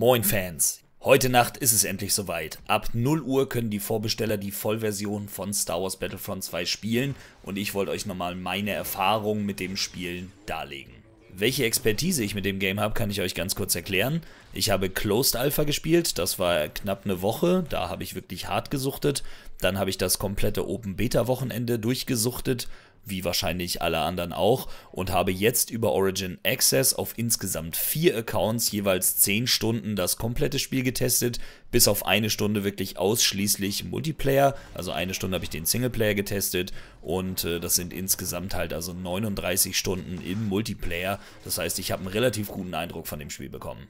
Moin Fans! Heute Nacht ist es endlich soweit. Ab 0 Uhr können die Vorbesteller die Vollversion von Star Wars Battlefront 2 spielen und ich wollte euch nochmal meine Erfahrungen mit dem Spielen darlegen. Welche Expertise ich mit dem Game habe, kann ich euch ganz kurz erklären. Ich habe Closed Alpha gespielt, das war knapp eine Woche, da habe ich wirklich hart gesuchtet. Dann habe ich das komplette Open Beta Wochenende durchgesuchtet wie wahrscheinlich alle anderen auch, und habe jetzt über Origin Access auf insgesamt vier Accounts jeweils 10 Stunden das komplette Spiel getestet, bis auf eine Stunde wirklich ausschließlich Multiplayer. Also eine Stunde habe ich den Singleplayer getestet und äh, das sind insgesamt halt also 39 Stunden im Multiplayer. Das heißt, ich habe einen relativ guten Eindruck von dem Spiel bekommen.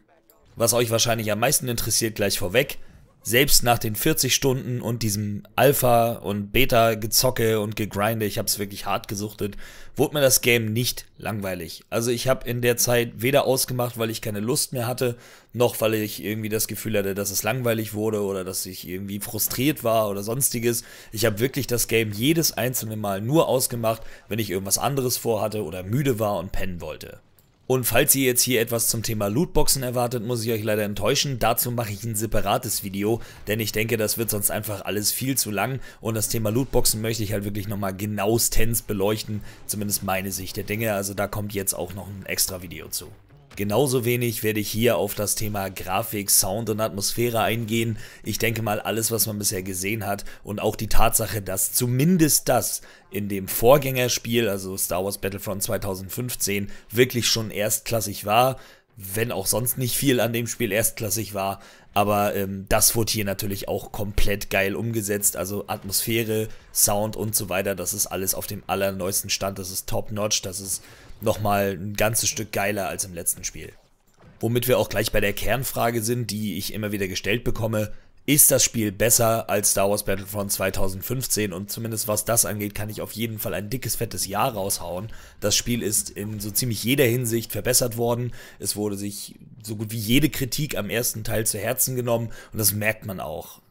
Was euch wahrscheinlich am meisten interessiert, gleich vorweg, selbst nach den 40 Stunden und diesem Alpha- und Beta-Gezocke und Gegrinde, ich habe es wirklich hart gesuchtet, wurde mir das Game nicht langweilig. Also ich habe in der Zeit weder ausgemacht, weil ich keine Lust mehr hatte, noch weil ich irgendwie das Gefühl hatte, dass es langweilig wurde oder dass ich irgendwie frustriert war oder sonstiges. Ich habe wirklich das Game jedes einzelne Mal nur ausgemacht, wenn ich irgendwas anderes vorhatte oder müde war und pennen wollte. Und falls ihr jetzt hier etwas zum Thema Lootboxen erwartet, muss ich euch leider enttäuschen. Dazu mache ich ein separates Video, denn ich denke, das wird sonst einfach alles viel zu lang. Und das Thema Lootboxen möchte ich halt wirklich nochmal genauestens beleuchten. Zumindest meine Sicht der Dinge. Also da kommt jetzt auch noch ein extra Video zu. Genauso wenig werde ich hier auf das Thema Grafik, Sound und Atmosphäre eingehen. Ich denke mal, alles, was man bisher gesehen hat und auch die Tatsache, dass zumindest das in dem Vorgängerspiel, also Star Wars Battlefront 2015, wirklich schon erstklassig war, wenn auch sonst nicht viel an dem Spiel erstklassig war. Aber ähm, das wurde hier natürlich auch komplett geil umgesetzt. Also Atmosphäre, Sound und so weiter, das ist alles auf dem allerneuesten Stand. Das ist top-notch, das ist nochmal ein ganzes Stück geiler als im letzten Spiel. Womit wir auch gleich bei der Kernfrage sind, die ich immer wieder gestellt bekomme. Ist das Spiel besser als Star Wars Battlefront 2015? Und zumindest was das angeht, kann ich auf jeden Fall ein dickes, fettes Ja raushauen. Das Spiel ist in so ziemlich jeder Hinsicht verbessert worden. Es wurde sich so gut wie jede Kritik am ersten Teil zu Herzen genommen und das merkt man auch.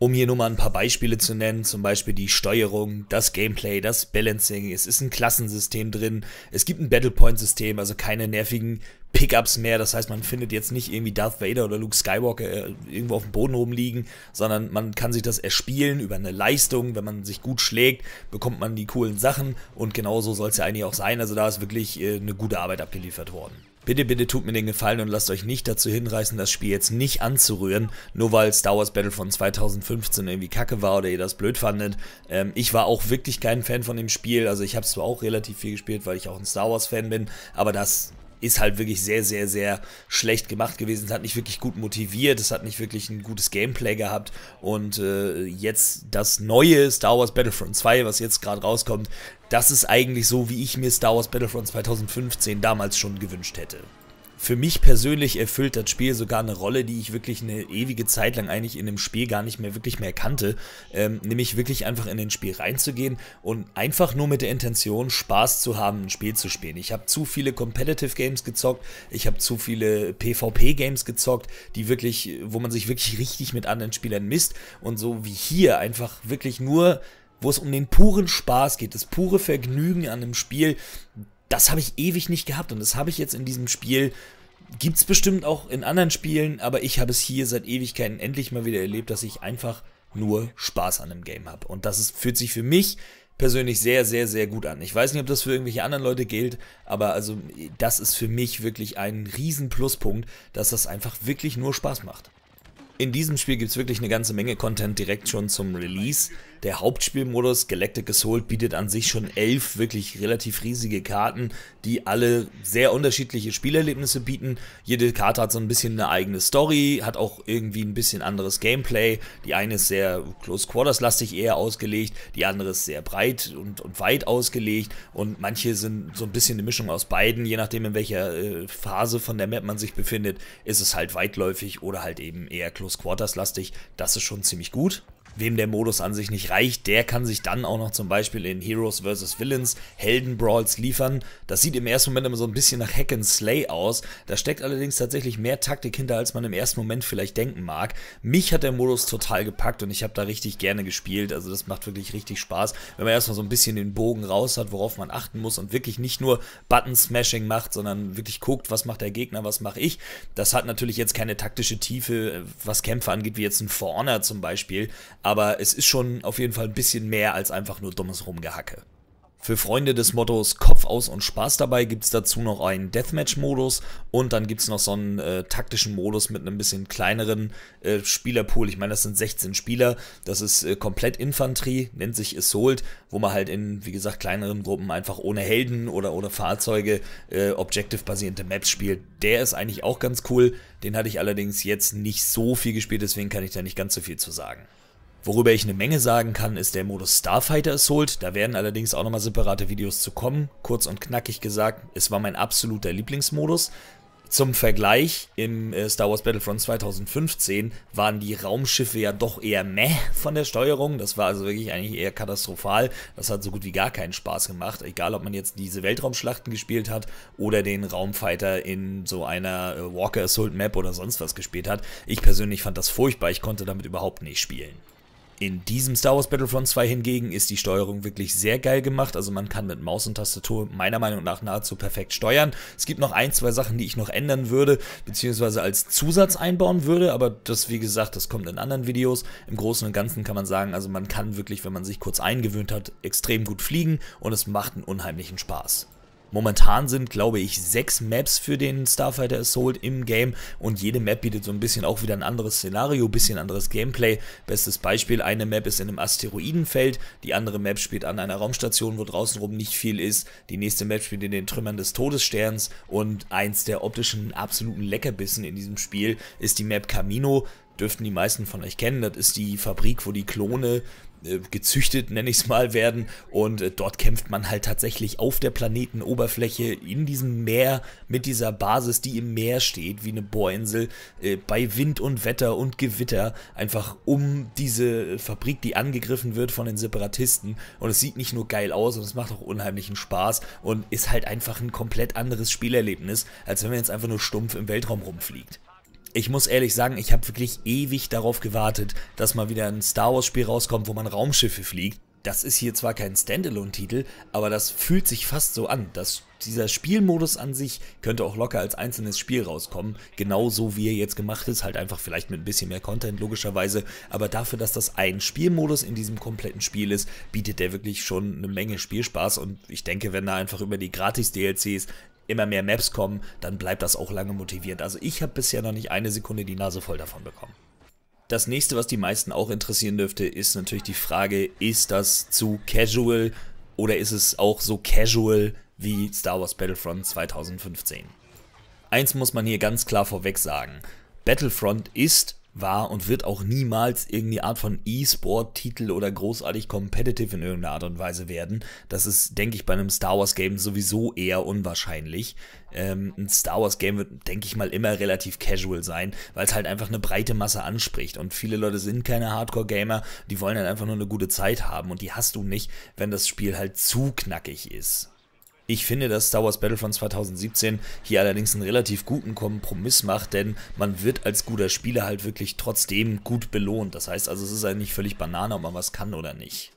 Um hier nur mal ein paar Beispiele zu nennen, zum Beispiel die Steuerung, das Gameplay, das Balancing, es ist ein Klassensystem drin, es gibt ein Battlepoint-System, also keine nervigen Pickups mehr, das heißt, man findet jetzt nicht irgendwie Darth Vader oder Luke Skywalker äh, irgendwo auf dem Boden rumliegen, sondern man kann sich das erspielen über eine Leistung, wenn man sich gut schlägt, bekommt man die coolen Sachen und genauso soll es ja eigentlich auch sein, also da ist wirklich äh, eine gute Arbeit abgeliefert worden. Bitte, bitte tut mir den Gefallen und lasst euch nicht dazu hinreißen, das Spiel jetzt nicht anzurühren, nur weil Star Wars Battle von 2015 irgendwie kacke war oder ihr das blöd fandet. Ähm, ich war auch wirklich kein Fan von dem Spiel, also ich habe es zwar auch relativ viel gespielt, weil ich auch ein Star Wars Fan bin, aber das ist halt wirklich sehr, sehr, sehr schlecht gemacht gewesen. Es hat nicht wirklich gut motiviert, es hat nicht wirklich ein gutes Gameplay gehabt. Und äh, jetzt das neue Star Wars Battlefront 2, was jetzt gerade rauskommt, das ist eigentlich so, wie ich mir Star Wars Battlefront 2015 damals schon gewünscht hätte für mich persönlich erfüllt das Spiel sogar eine Rolle, die ich wirklich eine ewige Zeit lang eigentlich in dem Spiel gar nicht mehr wirklich mehr kannte, ähm, nämlich wirklich einfach in den Spiel reinzugehen und einfach nur mit der Intention Spaß zu haben, ein Spiel zu spielen. Ich habe zu viele Competitive Games gezockt, ich habe zu viele PvP Games gezockt, die wirklich, wo man sich wirklich richtig mit anderen Spielern misst und so wie hier einfach wirklich nur wo es um den puren Spaß geht, das pure Vergnügen an einem Spiel, das habe ich ewig nicht gehabt und das habe ich jetzt in diesem Spiel. Gibt's bestimmt auch in anderen Spielen, aber ich habe es hier seit Ewigkeiten endlich mal wieder erlebt, dass ich einfach nur Spaß an einem Game habe. Und das ist, fühlt sich für mich persönlich sehr, sehr, sehr gut an. Ich weiß nicht, ob das für irgendwelche anderen Leute gilt, aber also das ist für mich wirklich ein riesen Pluspunkt, dass das einfach wirklich nur Spaß macht. In diesem Spiel gibt es wirklich eine ganze Menge Content direkt schon zum Release. Der Hauptspielmodus Galactic Assault bietet an sich schon elf wirklich relativ riesige Karten, die alle sehr unterschiedliche Spielerlebnisse bieten. Jede Karte hat so ein bisschen eine eigene Story, hat auch irgendwie ein bisschen anderes Gameplay. Die eine ist sehr Close Quarters lastig eher ausgelegt, die andere ist sehr breit und, und weit ausgelegt und manche sind so ein bisschen eine Mischung aus beiden, je nachdem in welcher äh, Phase von der Map man sich befindet, ist es halt weitläufig oder halt eben eher Close Quarters lastig. Das ist schon ziemlich gut wem der Modus an sich nicht reicht, der kann sich dann auch noch zum Beispiel in Heroes vs. Villains Helden-Brawls liefern. Das sieht im ersten Moment immer so ein bisschen nach Hack and Slay aus. Da steckt allerdings tatsächlich mehr Taktik hinter, als man im ersten Moment vielleicht denken mag. Mich hat der Modus total gepackt und ich habe da richtig gerne gespielt. Also das macht wirklich richtig Spaß, wenn man erstmal so ein bisschen den Bogen raus hat, worauf man achten muss und wirklich nicht nur Button-Smashing macht, sondern wirklich guckt, was macht der Gegner, was mache ich. Das hat natürlich jetzt keine taktische Tiefe, äh, was Kämpfe angeht, wie jetzt ein For Honor zum Beispiel aber es ist schon auf jeden Fall ein bisschen mehr als einfach nur dummes Rumgehacke. Für Freunde des Mottos Kopf aus und Spaß dabei gibt es dazu noch einen Deathmatch-Modus und dann gibt es noch so einen äh, taktischen Modus mit einem bisschen kleineren äh, Spielerpool. Ich meine, das sind 16 Spieler, das ist äh, komplett Infanterie, nennt sich Assault, wo man halt in, wie gesagt, kleineren Gruppen einfach ohne Helden oder ohne Fahrzeuge äh, objective basierte Maps spielt. Der ist eigentlich auch ganz cool, den hatte ich allerdings jetzt nicht so viel gespielt, deswegen kann ich da nicht ganz so viel zu sagen. Worüber ich eine Menge sagen kann, ist der Modus Starfighter Assault, da werden allerdings auch nochmal separate Videos zu kommen. Kurz und knackig gesagt, es war mein absoluter Lieblingsmodus. Zum Vergleich, im äh, Star Wars Battlefront 2015 waren die Raumschiffe ja doch eher meh von der Steuerung. Das war also wirklich eigentlich eher katastrophal. Das hat so gut wie gar keinen Spaß gemacht. Egal, ob man jetzt diese Weltraumschlachten gespielt hat oder den Raumfighter in so einer äh, Walker Assault Map oder sonst was gespielt hat. Ich persönlich fand das furchtbar. Ich konnte damit überhaupt nicht spielen. In diesem Star Wars Battlefront 2 hingegen ist die Steuerung wirklich sehr geil gemacht. Also man kann mit Maus und Tastatur meiner Meinung nach nahezu perfekt steuern. Es gibt noch ein, zwei Sachen, die ich noch ändern würde, beziehungsweise als Zusatz einbauen würde. Aber das, wie gesagt, das kommt in anderen Videos. Im Großen und Ganzen kann man sagen, also man kann wirklich, wenn man sich kurz eingewöhnt hat, extrem gut fliegen und es macht einen unheimlichen Spaß. Momentan sind, glaube ich, sechs Maps für den Starfighter Assault im Game und jede Map bietet so ein bisschen auch wieder ein anderes Szenario, bisschen anderes Gameplay. Bestes Beispiel, eine Map ist in einem Asteroidenfeld, die andere Map spielt an einer Raumstation, wo draußen rum nicht viel ist, die nächste Map spielt in den Trümmern des Todessterns und eins der optischen absoluten Leckerbissen in diesem Spiel ist die Map Camino, dürften die meisten von euch kennen. Das ist die Fabrik, wo die Klone äh, gezüchtet, nenne ich es mal, werden. Und äh, dort kämpft man halt tatsächlich auf der Planetenoberfläche in diesem Meer mit dieser Basis, die im Meer steht, wie eine Bohrinsel, äh, bei Wind und Wetter und Gewitter, einfach um diese Fabrik, die angegriffen wird von den Separatisten. Und es sieht nicht nur geil aus, und es macht auch unheimlichen Spaß und ist halt einfach ein komplett anderes Spielerlebnis, als wenn man jetzt einfach nur stumpf im Weltraum rumfliegt ich muss ehrlich sagen, ich habe wirklich ewig darauf gewartet, dass mal wieder ein Star Wars Spiel rauskommt, wo man Raumschiffe fliegt. Das ist hier zwar kein Standalone-Titel, aber das fühlt sich fast so an. Das, dieser Spielmodus an sich könnte auch locker als einzelnes Spiel rauskommen, genauso wie er jetzt gemacht ist, halt einfach vielleicht mit ein bisschen mehr Content logischerweise, aber dafür, dass das ein Spielmodus in diesem kompletten Spiel ist, bietet der wirklich schon eine Menge Spielspaß und ich denke, wenn da einfach über die Gratis-DLCs immer mehr Maps kommen, dann bleibt das auch lange motivierend. Also ich habe bisher noch nicht eine Sekunde die Nase voll davon bekommen. Das nächste, was die meisten auch interessieren dürfte, ist natürlich die Frage, ist das zu casual oder ist es auch so casual wie Star Wars Battlefront 2015? Eins muss man hier ganz klar vorweg sagen. Battlefront ist war und wird auch niemals irgendeine Art von E-Sport-Titel oder großartig competitive in irgendeiner Art und Weise werden. Das ist, denke ich, bei einem Star Wars-Game sowieso eher unwahrscheinlich. Ähm, ein Star Wars-Game wird, denke ich mal, immer relativ casual sein, weil es halt einfach eine breite Masse anspricht. Und viele Leute sind keine Hardcore-Gamer, die wollen halt einfach nur eine gute Zeit haben und die hast du nicht, wenn das Spiel halt zu knackig ist. Ich finde, dass Star Wars Battlefront 2017 hier allerdings einen relativ guten Kompromiss macht, denn man wird als guter Spieler halt wirklich trotzdem gut belohnt. Das heißt also, es ist eigentlich völlig Banane, ob man was kann oder nicht.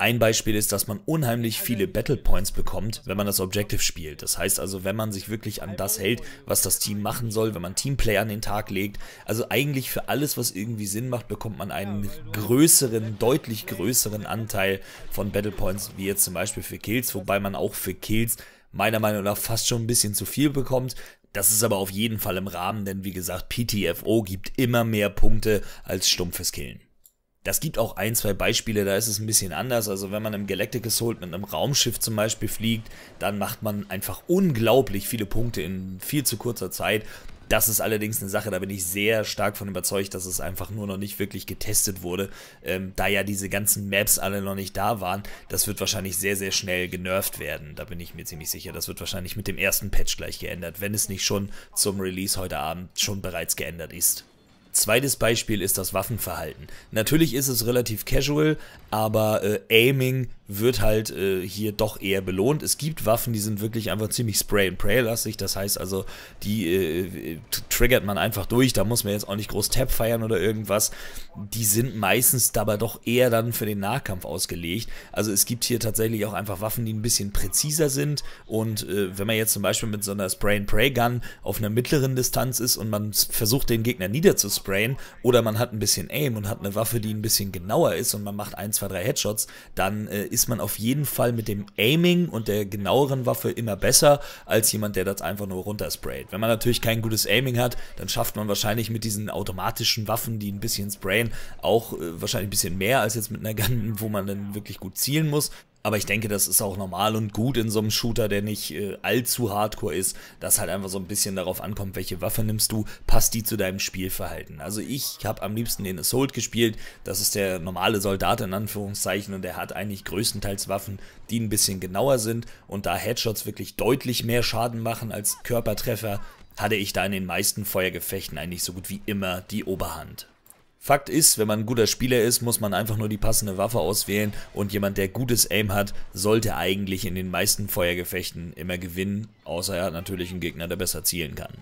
Ein Beispiel ist, dass man unheimlich also viele Battle Points bekommt, wenn man das Objective spielt. Das heißt also, wenn man sich wirklich an das hält, was das Team machen soll, wenn man Teamplay an den Tag legt. Also eigentlich für alles, was irgendwie Sinn macht, bekommt man einen genau. größeren, deutlich größeren Anteil von Battle Points, wie jetzt zum Beispiel für Kills, wobei man auch für Kills meiner Meinung nach fast schon ein bisschen zu viel bekommt. Das ist aber auf jeden Fall im Rahmen, denn wie gesagt, PTFO gibt immer mehr Punkte als stumpfes Killen. Das gibt auch ein, zwei Beispiele, da ist es ein bisschen anders. Also wenn man im Galactic Assault mit einem Raumschiff zum Beispiel fliegt, dann macht man einfach unglaublich viele Punkte in viel zu kurzer Zeit. Das ist allerdings eine Sache, da bin ich sehr stark von überzeugt, dass es einfach nur noch nicht wirklich getestet wurde, ähm, da ja diese ganzen Maps alle noch nicht da waren. Das wird wahrscheinlich sehr, sehr schnell genervt werden, da bin ich mir ziemlich sicher. Das wird wahrscheinlich mit dem ersten Patch gleich geändert, wenn es nicht schon zum Release heute Abend schon bereits geändert ist. Zweites Beispiel ist das Waffenverhalten. Natürlich ist es relativ casual, aber äh, Aiming wird halt äh, hier doch eher belohnt. Es gibt Waffen, die sind wirklich einfach ziemlich Spray and Pray lastig. Das heißt also, die äh, äh triggert man einfach durch. Da muss man jetzt auch nicht groß Tap feiern oder irgendwas. Die sind meistens dabei doch eher dann für den Nahkampf ausgelegt. Also es gibt hier tatsächlich auch einfach Waffen, die ein bisschen präziser sind. Und äh, wenn man jetzt zum Beispiel mit so einer Spray and Pray Gun auf einer mittleren Distanz ist und man versucht den Gegner niederzusprayen oder man hat ein bisschen Aim und hat eine Waffe, die ein bisschen genauer ist und man macht ein, zwei, drei Headshots, dann äh, ist ist man auf jeden Fall mit dem Aiming und der genaueren Waffe immer besser als jemand, der das einfach nur runtersprayt. Wenn man natürlich kein gutes Aiming hat, dann schafft man wahrscheinlich mit diesen automatischen Waffen, die ein bisschen sprayen, auch äh, wahrscheinlich ein bisschen mehr als jetzt mit einer Gun, wo man dann wirklich gut zielen muss. Aber ich denke, das ist auch normal und gut in so einem Shooter, der nicht äh, allzu hardcore ist, dass halt einfach so ein bisschen darauf ankommt, welche Waffe nimmst du, passt die zu deinem Spielverhalten. Also ich habe am liebsten den Assault gespielt, das ist der normale Soldat in Anführungszeichen und der hat eigentlich größtenteils Waffen, die ein bisschen genauer sind und da Headshots wirklich deutlich mehr Schaden machen als Körpertreffer, hatte ich da in den meisten Feuergefechten eigentlich so gut wie immer die Oberhand. Fakt ist, wenn man ein guter Spieler ist, muss man einfach nur die passende Waffe auswählen und jemand, der gutes Aim hat, sollte eigentlich in den meisten Feuergefechten immer gewinnen, außer er hat natürlich einen Gegner, der besser zielen kann.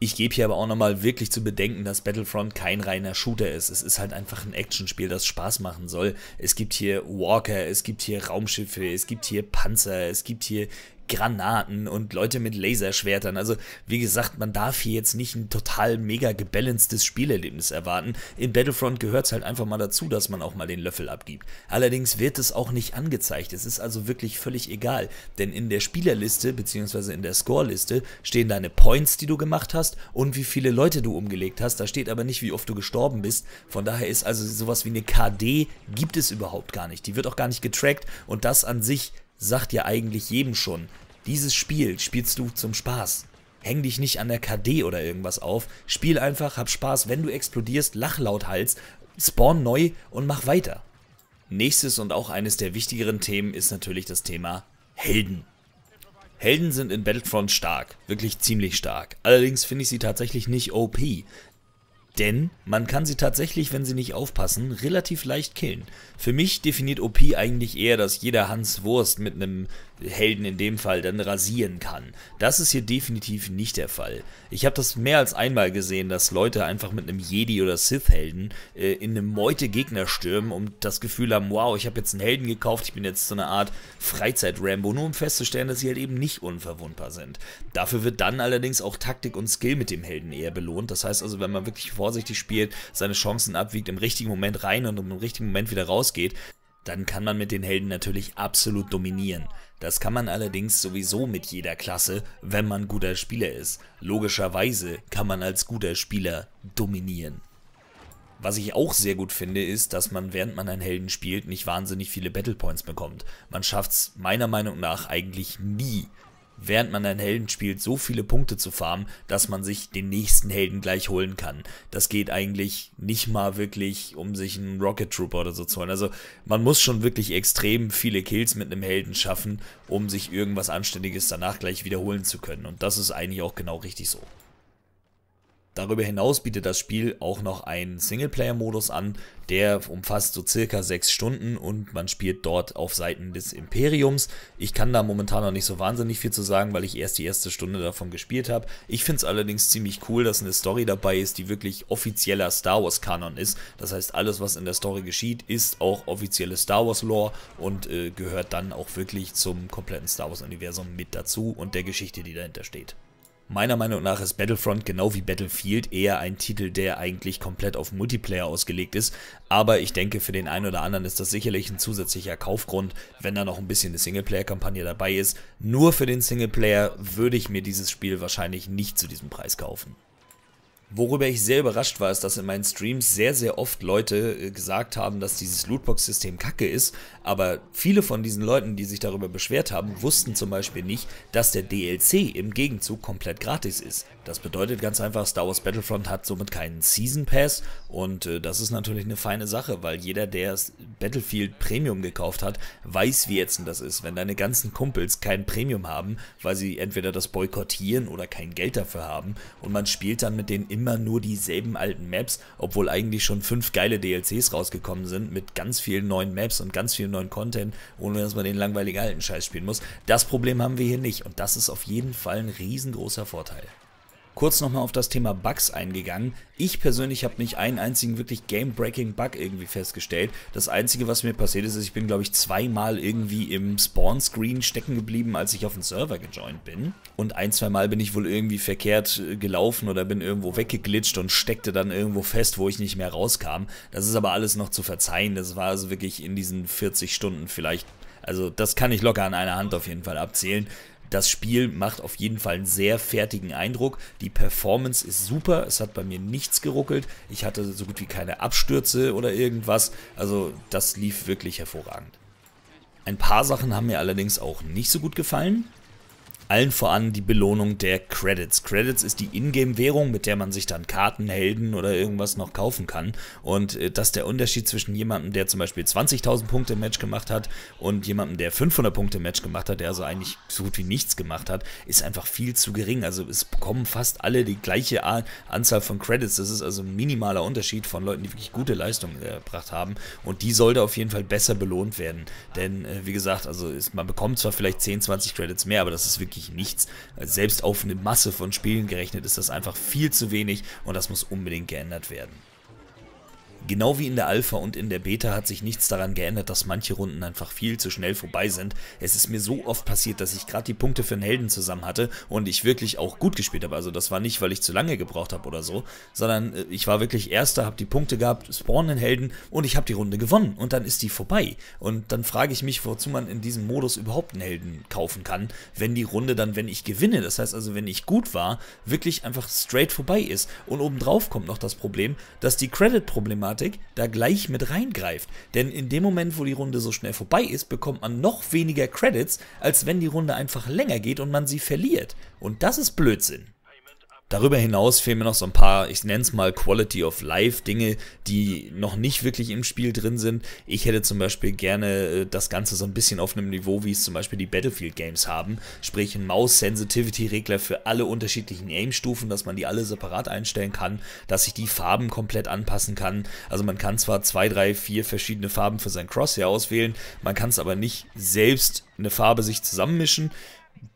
Ich gebe hier aber auch nochmal wirklich zu bedenken, dass Battlefront kein reiner Shooter ist. Es ist halt einfach ein Actionspiel, das Spaß machen soll. Es gibt hier Walker, es gibt hier Raumschiffe, es gibt hier Panzer, es gibt hier Granaten und Leute mit Laserschwertern. Also wie gesagt, man darf hier jetzt nicht ein total mega gebalancedes Spielerlebnis erwarten. In Battlefront gehört es halt einfach mal dazu, dass man auch mal den Löffel abgibt. Allerdings wird es auch nicht angezeigt. Es ist also wirklich völlig egal, denn in der Spielerliste bzw. in der Scoreliste stehen deine Points, die du gemacht hast und wie viele Leute du umgelegt hast. Da steht aber nicht, wie oft du gestorben bist. Von daher ist also sowas wie eine KD gibt es überhaupt gar nicht. Die wird auch gar nicht getrackt und das an sich sagt ja eigentlich jedem schon, dieses Spiel spielst du zum Spaß. Häng dich nicht an der KD oder irgendwas auf. Spiel einfach, hab Spaß. Wenn du explodierst, lach laut Hals, spawn neu und mach weiter. Nächstes und auch eines der wichtigeren Themen ist natürlich das Thema Helden. Helden sind in Battlefront stark, wirklich ziemlich stark. Allerdings finde ich sie tatsächlich nicht OP. Denn man kann sie tatsächlich, wenn sie nicht aufpassen, relativ leicht killen. Für mich definiert OP eigentlich eher, dass jeder Hans Wurst mit einem Helden in dem Fall dann rasieren kann. Das ist hier definitiv nicht der Fall. Ich habe das mehr als einmal gesehen, dass Leute einfach mit einem Jedi oder Sith-Helden äh, in eine Meute Gegner stürmen und das Gefühl haben, wow, ich habe jetzt einen Helden gekauft, ich bin jetzt so eine Art Freizeit-Rambo, nur um festzustellen, dass sie halt eben nicht unverwundbar sind. Dafür wird dann allerdings auch Taktik und Skill mit dem Helden eher belohnt. Das heißt also, wenn man wirklich vorsichtig spielt, seine Chancen abwiegt, im richtigen Moment rein und im richtigen Moment wieder rausgeht, dann kann man mit den Helden natürlich absolut dominieren. Das kann man allerdings sowieso mit jeder Klasse, wenn man guter Spieler ist. Logischerweise kann man als guter Spieler dominieren. Was ich auch sehr gut finde, ist, dass man während man einen Helden spielt nicht wahnsinnig viele Battle Points bekommt. Man schafft es meiner Meinung nach eigentlich nie, während man einen Helden spielt, so viele Punkte zu farmen, dass man sich den nächsten Helden gleich holen kann. Das geht eigentlich nicht mal wirklich, um sich einen Rocket Trooper oder so zu holen. Also man muss schon wirklich extrem viele Kills mit einem Helden schaffen, um sich irgendwas Anständiges danach gleich wiederholen zu können. Und das ist eigentlich auch genau richtig so. Darüber hinaus bietet das Spiel auch noch einen Singleplayer-Modus an, der umfasst so circa sechs Stunden und man spielt dort auf Seiten des Imperiums. Ich kann da momentan noch nicht so wahnsinnig viel zu sagen, weil ich erst die erste Stunde davon gespielt habe. Ich finde es allerdings ziemlich cool, dass eine Story dabei ist, die wirklich offizieller Star Wars-Kanon ist. Das heißt, alles, was in der Story geschieht, ist auch offizielle Star Wars-Lore und äh, gehört dann auch wirklich zum kompletten Star Wars-Universum mit dazu und der Geschichte, die dahinter steht. Meiner Meinung nach ist Battlefront genau wie Battlefield eher ein Titel, der eigentlich komplett auf Multiplayer ausgelegt ist, aber ich denke für den einen oder anderen ist das sicherlich ein zusätzlicher Kaufgrund, wenn da noch ein bisschen eine Singleplayer-Kampagne dabei ist. Nur für den Singleplayer würde ich mir dieses Spiel wahrscheinlich nicht zu diesem Preis kaufen. Worüber ich sehr überrascht war, ist, dass in meinen Streams sehr, sehr oft Leute äh, gesagt haben, dass dieses Lootbox-System kacke ist, aber viele von diesen Leuten, die sich darüber beschwert haben, wussten zum Beispiel nicht, dass der DLC im Gegenzug komplett gratis ist. Das bedeutet ganz einfach, Star Wars Battlefront hat somit keinen Season Pass und äh, das ist natürlich eine feine Sache, weil jeder, der Battlefield Premium gekauft hat, weiß, wie ätzend das ist, wenn deine ganzen Kumpels kein Premium haben, weil sie entweder das boykottieren oder kein Geld dafür haben und man spielt dann mit denen im immer nur dieselben alten Maps, obwohl eigentlich schon fünf geile DLCs rausgekommen sind mit ganz vielen neuen Maps und ganz vielen neuen Content, ohne dass man den langweiligen alten Scheiß spielen muss. Das Problem haben wir hier nicht und das ist auf jeden Fall ein riesengroßer Vorteil kurz nochmal auf das Thema Bugs eingegangen. Ich persönlich habe nicht einen einzigen wirklich game-breaking Bug irgendwie festgestellt. Das Einzige, was mir passiert ist, ist, ich bin, glaube ich, zweimal irgendwie im Spawn-Screen stecken geblieben, als ich auf den Server gejoint bin. Und ein, zweimal bin ich wohl irgendwie verkehrt äh, gelaufen oder bin irgendwo weggeglitscht und steckte dann irgendwo fest, wo ich nicht mehr rauskam. Das ist aber alles noch zu verzeihen. Das war also wirklich in diesen 40 Stunden vielleicht also das kann ich locker an einer Hand auf jeden Fall abzählen das Spiel macht auf jeden Fall einen sehr fertigen Eindruck. Die Performance ist super. Es hat bei mir nichts geruckelt. Ich hatte so gut wie keine Abstürze oder irgendwas. Also das lief wirklich hervorragend. Ein paar Sachen haben mir allerdings auch nicht so gut gefallen. Allen voran die Belohnung der Credits. Credits ist die Ingame-Währung, mit der man sich dann Karten, Helden oder irgendwas noch kaufen kann. Und äh, das ist der Unterschied zwischen jemandem, der zum Beispiel 20.000 Punkte im Match gemacht hat und jemandem, der 500 Punkte im Match gemacht hat, der also eigentlich so gut wie nichts gemacht hat, ist einfach viel zu gering. Also es bekommen fast alle die gleiche A Anzahl von Credits. Das ist also ein minimaler Unterschied von Leuten, die wirklich gute Leistungen erbracht haben. Und die sollte auf jeden Fall besser belohnt werden. Denn, äh, wie gesagt, also ist, man bekommt zwar vielleicht 10, 20 Credits mehr, aber das ist wirklich wirklich nichts. Selbst auf eine Masse von Spielen gerechnet ist das einfach viel zu wenig und das muss unbedingt geändert werden. Genau wie in der Alpha und in der Beta hat sich nichts daran geändert, dass manche Runden einfach viel zu schnell vorbei sind. Es ist mir so oft passiert, dass ich gerade die Punkte für einen Helden zusammen hatte und ich wirklich auch gut gespielt habe. Also das war nicht, weil ich zu lange gebraucht habe oder so, sondern äh, ich war wirklich Erster, habe die Punkte gehabt, spawn einen Helden und ich habe die Runde gewonnen und dann ist die vorbei. Und dann frage ich mich, wozu man in diesem Modus überhaupt einen Helden kaufen kann, wenn die Runde dann, wenn ich gewinne, das heißt also, wenn ich gut war, wirklich einfach straight vorbei ist. Und obendrauf kommt noch das Problem, dass die Credit-Problematik Thematik da gleich mit reingreift. Denn in dem Moment, wo die Runde so schnell vorbei ist, bekommt man noch weniger Credits, als wenn die Runde einfach länger geht und man sie verliert. Und das ist Blödsinn. Darüber hinaus fehlen mir noch so ein paar, ich nenne es mal Quality of Life Dinge, die noch nicht wirklich im Spiel drin sind. Ich hätte zum Beispiel gerne äh, das Ganze so ein bisschen auf einem Niveau, wie es zum Beispiel die Battlefield Games haben, sprich ein Maus-Sensitivity-Regler für alle unterschiedlichen Aim-Stufen, dass man die alle separat einstellen kann, dass ich die Farben komplett anpassen kann. Also man kann zwar zwei, drei, vier verschiedene Farben für sein Crosshair auswählen, man kann es aber nicht selbst eine Farbe sich zusammenmischen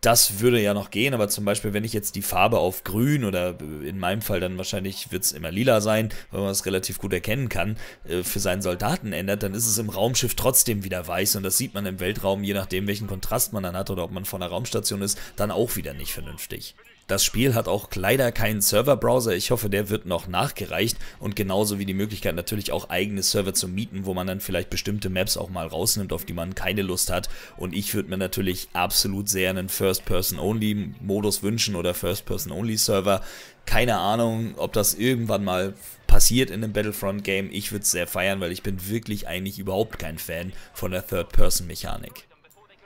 das würde ja noch gehen, aber zum Beispiel, wenn ich jetzt die Farbe auf grün oder in meinem Fall dann wahrscheinlich wird es immer lila sein, weil man es relativ gut erkennen kann, äh, für seinen Soldaten ändert, dann ist es im Raumschiff trotzdem wieder weiß und das sieht man im Weltraum, je nachdem welchen Kontrast man dann hat oder ob man von der Raumstation ist, dann auch wieder nicht vernünftig. Das Spiel hat auch leider keinen Serverbrowser. Ich hoffe, der wird noch nachgereicht und genauso wie die Möglichkeit natürlich auch eigene Server zu mieten, wo man dann vielleicht bestimmte Maps auch mal rausnimmt, auf die man keine Lust hat. Und ich würde mir natürlich absolut sehr einen First-Person-Only-Modus wünschen oder First-Person-Only-Server. Keine Ahnung, ob das irgendwann mal passiert in einem Battlefront-Game. Ich würde es sehr feiern, weil ich bin wirklich eigentlich überhaupt kein Fan von der Third-Person-Mechanik.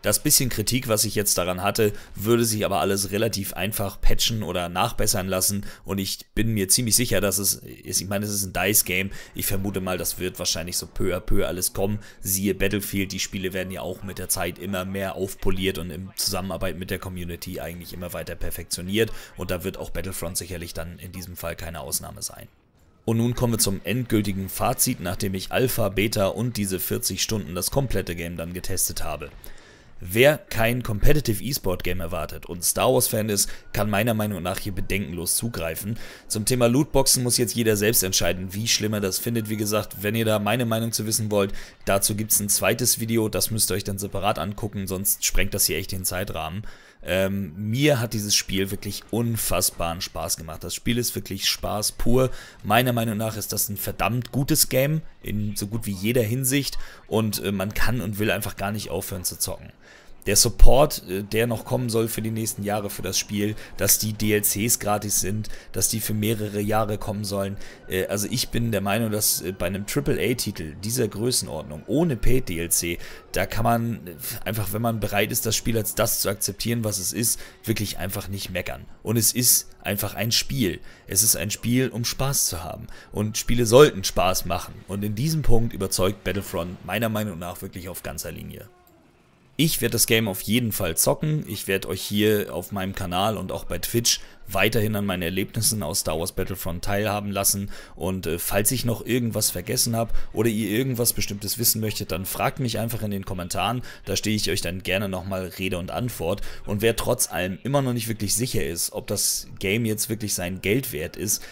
Das bisschen Kritik, was ich jetzt daran hatte, würde sich aber alles relativ einfach patchen oder nachbessern lassen und ich bin mir ziemlich sicher, dass es, ist, ich meine, es ist ein Dice-Game, ich vermute mal, das wird wahrscheinlich so peu à peu alles kommen, siehe Battlefield, die Spiele werden ja auch mit der Zeit immer mehr aufpoliert und in Zusammenarbeit mit der Community eigentlich immer weiter perfektioniert und da wird auch Battlefront sicherlich dann in diesem Fall keine Ausnahme sein. Und nun kommen wir zum endgültigen Fazit, nachdem ich Alpha, Beta und diese 40 Stunden das komplette Game dann getestet habe. Wer kein Competitive E-Sport Game erwartet und Star Wars Fan ist, kann meiner Meinung nach hier bedenkenlos zugreifen. Zum Thema Lootboxen muss jetzt jeder selbst entscheiden, wie schlimm er das findet. Wie gesagt, wenn ihr da meine Meinung zu wissen wollt, dazu gibt es ein zweites Video, das müsst ihr euch dann separat angucken, sonst sprengt das hier echt den Zeitrahmen. Ähm, mir hat dieses Spiel wirklich unfassbaren Spaß gemacht. Das Spiel ist wirklich Spaß pur. Meiner Meinung nach ist das ein verdammt gutes Game in so gut wie jeder Hinsicht und äh, man kann und will einfach gar nicht aufhören zu zocken der Support, äh, der noch kommen soll für die nächsten Jahre für das Spiel, dass die DLCs gratis sind, dass die für mehrere Jahre kommen sollen. Äh, also ich bin der Meinung, dass äh, bei einem AAA-Titel dieser Größenordnung ohne Paid DLC, da kann man einfach, wenn man bereit ist, das Spiel als das zu akzeptieren, was es ist, wirklich einfach nicht meckern. Und es ist einfach ein Spiel. Es ist ein Spiel, um Spaß zu haben. Und Spiele sollten Spaß machen. Und in diesem Punkt überzeugt Battlefront meiner Meinung nach wirklich auf ganzer Linie. Ich werde das Game auf jeden Fall zocken. Ich werde euch hier auf meinem Kanal und auch bei Twitch weiterhin an meinen Erlebnissen aus Star Wars Battlefront teilhaben lassen. Und äh, falls ich noch irgendwas vergessen habe oder ihr irgendwas Bestimmtes wissen möchtet, dann fragt mich einfach in den Kommentaren. Da stehe ich euch dann gerne nochmal Rede und Antwort. Und wer trotz allem immer noch nicht wirklich sicher ist, ob das Game jetzt wirklich sein Geld wert ist,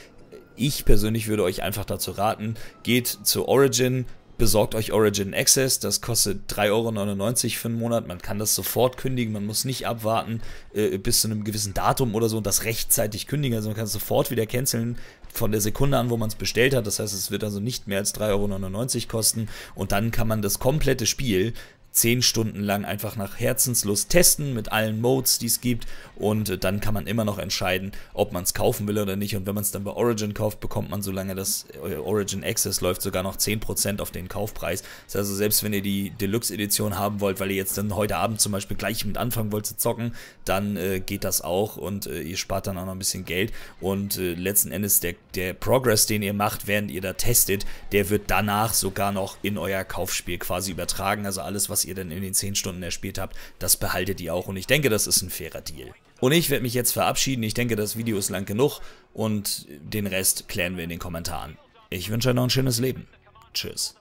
ich persönlich würde euch einfach dazu raten, geht zu Origin, besorgt euch Origin Access, das kostet 3,99 Euro für einen Monat, man kann das sofort kündigen, man muss nicht abwarten äh, bis zu einem gewissen Datum oder so und das rechtzeitig kündigen, also man kann es sofort wieder canceln von der Sekunde an, wo man es bestellt hat, das heißt, es wird also nicht mehr als 3,99 Euro kosten und dann kann man das komplette Spiel zehn Stunden lang einfach nach Herzenslust testen mit allen Modes, die es gibt und äh, dann kann man immer noch entscheiden, ob man es kaufen will oder nicht und wenn man es dann bei Origin kauft, bekommt man, solange das äh, Origin Access läuft, sogar noch 10% auf den Kaufpreis. Das ist also selbst wenn ihr die Deluxe Edition haben wollt, weil ihr jetzt dann heute Abend zum Beispiel gleich mit anfangen wollt zu zocken, dann äh, geht das auch und äh, ihr spart dann auch noch ein bisschen Geld und äh, letzten Endes der, der Progress, den ihr macht, während ihr da testet, der wird danach sogar noch in euer Kaufspiel quasi übertragen, also alles, was was ihr denn in den 10 Stunden erspielt habt, das behaltet ihr auch und ich denke, das ist ein fairer Deal. Und ich werde mich jetzt verabschieden, ich denke, das Video ist lang genug und den Rest klären wir in den Kommentaren. Ich wünsche euch noch ein schönes Leben. Tschüss.